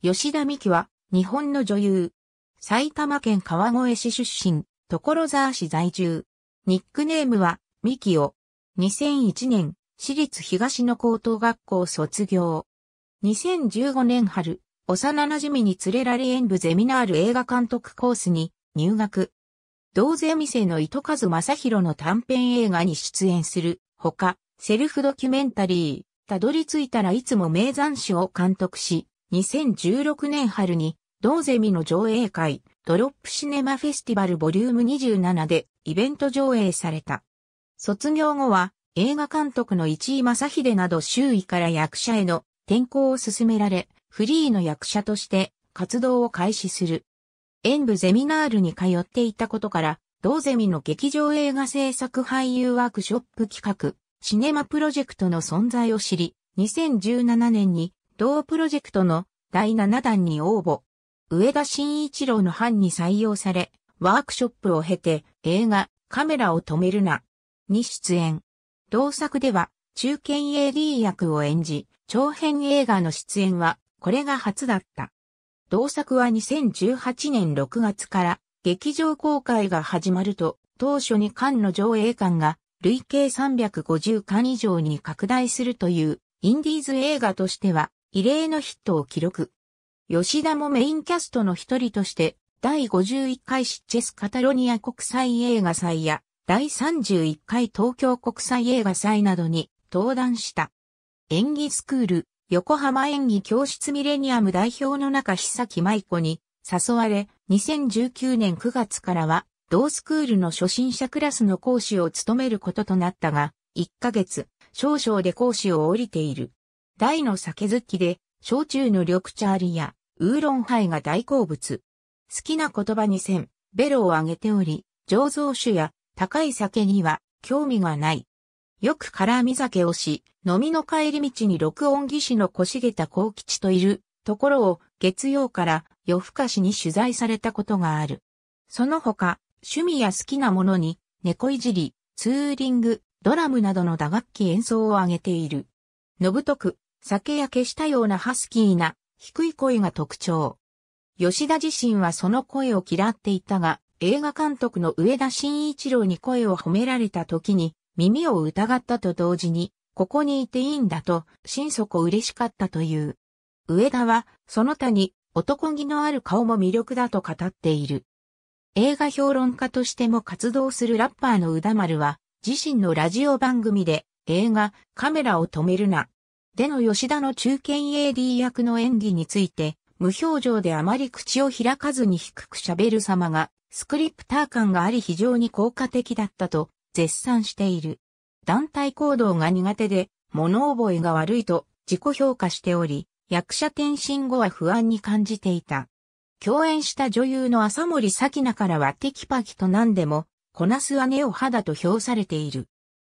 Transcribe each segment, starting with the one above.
吉田美希は、日本の女優。埼玉県川越市出身、所沢市在住。ニックネームは、美希を。2001年、私立東の高等学校卒業。2015年春、幼馴染に連れられ演舞ゼミナール映画監督コースに入学。同ゼミ生の糸数正宏の短編映画に出演する、ほか、セルフドキュメンタリー、たどり着いたらいつも名山市を監督し、2016年春に、同ゼミの上映会、ドロップシネマフェスティバルボリューム27でイベント上映された。卒業後は映画監督の市井正秀など周囲から役者への転校を進められ、フリーの役者として活動を開始する。演舞ゼミナールに通っていたことから、同ゼミの劇場映画制作俳優ワークショップ企画、シネマプロジェクトの存在を知り、2017年に同プロジェクトの第7弾に応募。上田慎一郎の班に採用され、ワークショップを経て映画カメラを止めるなに出演。同作では中堅 AD 役を演じ、長編映画の出演はこれが初だった。同作は2018年6月から劇場公開が始まると、当初に館の上映館が累計350館以上に拡大するというインディーズ映画としては異例のヒットを記録。吉田もメインキャストの一人として、第51回シッチェスカタロニア国際映画祭や、第31回東京国際映画祭などに登壇した。演技スクール、横浜演技教室ミレニアム代表の中久木舞子に誘われ、2019年9月からは、同スクールの初心者クラスの講師を務めることとなったが、1ヶ月、少々で講師を降りている。大の酒好きで、焼酎の緑茶ありや、ウーロンハイが大好物。好きな言葉にせん、ベロをあげており、醸造酒や高い酒には興味がない。よく絡み酒をし、飲みの帰り道に録音技師の小茂田幸吉といるところを月曜から夜更かしに取材されたことがある。その他、趣味や好きなものに猫いじり、ツーリング、ドラムなどの打楽器演奏をあげている。信徳、酒やけしたようなハスキーな低い声が特徴。吉田自身はその声を嫌っていたが、映画監督の上田慎一郎に声を褒められた時に耳を疑ったと同時に、ここにいていいんだと、心底嬉しかったという。上田は、その他に男気のある顔も魅力だと語っている。映画評論家としても活動するラッパーの宇田丸は、自身のラジオ番組で映画、カメラを止めるな、での吉田の中堅 AD 役の演技について、無表情であまり口を開かずに低く喋る様が、スクリプター感があり非常に効果的だったと絶賛している。団体行動が苦手で、物覚えが悪いと自己評価しており、役者転身後は不安に感じていた。共演した女優の浅森咲菜からはテキパキと何でも、こなす姉を肌と評されている。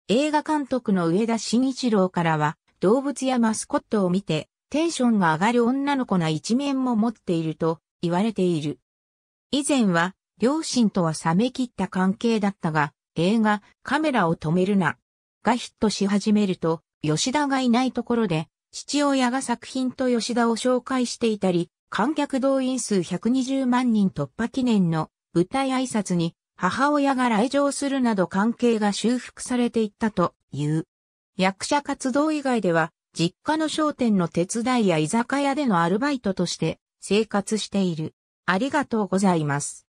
映画監督の上田慎一郎からは、動物やマスコットを見て、テンションが上がる女の子な一面も持っていると言われている。以前は、両親とは冷め切った関係だったが、映画、カメラを止めるな、がヒットし始めると、吉田がいないところで、父親が作品と吉田を紹介していたり、観客動員数120万人突破記念の舞台挨拶に母親が来場するなど関係が修復されていったという。役者活動以外では、実家の商店の手伝いや居酒屋でのアルバイトとして生活している。ありがとうございます。